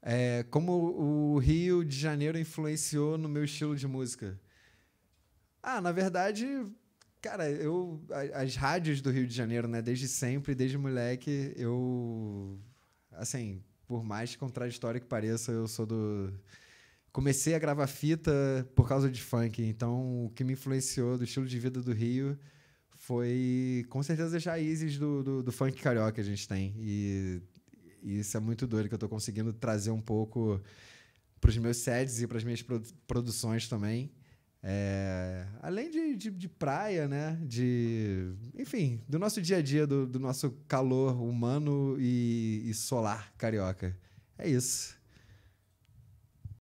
É, como o Rio de Janeiro influenciou no meu estilo de música? Ah, na verdade, cara, eu as rádios do Rio de Janeiro, né, desde sempre, desde moleque, eu assim, por mais contraditório que pareça, eu sou do comecei a gravar fita por causa de funk, então o que me influenciou do estilo de vida do Rio foi com certeza as raízes do, do, do funk carioca que a gente tem. E isso é muito doido que eu estou conseguindo trazer um pouco para os meus sets e para as minhas produ produções também. É, além de, de, de, praia, né? De, enfim, do nosso dia a dia, do, do nosso calor humano e, e solar carioca. É isso.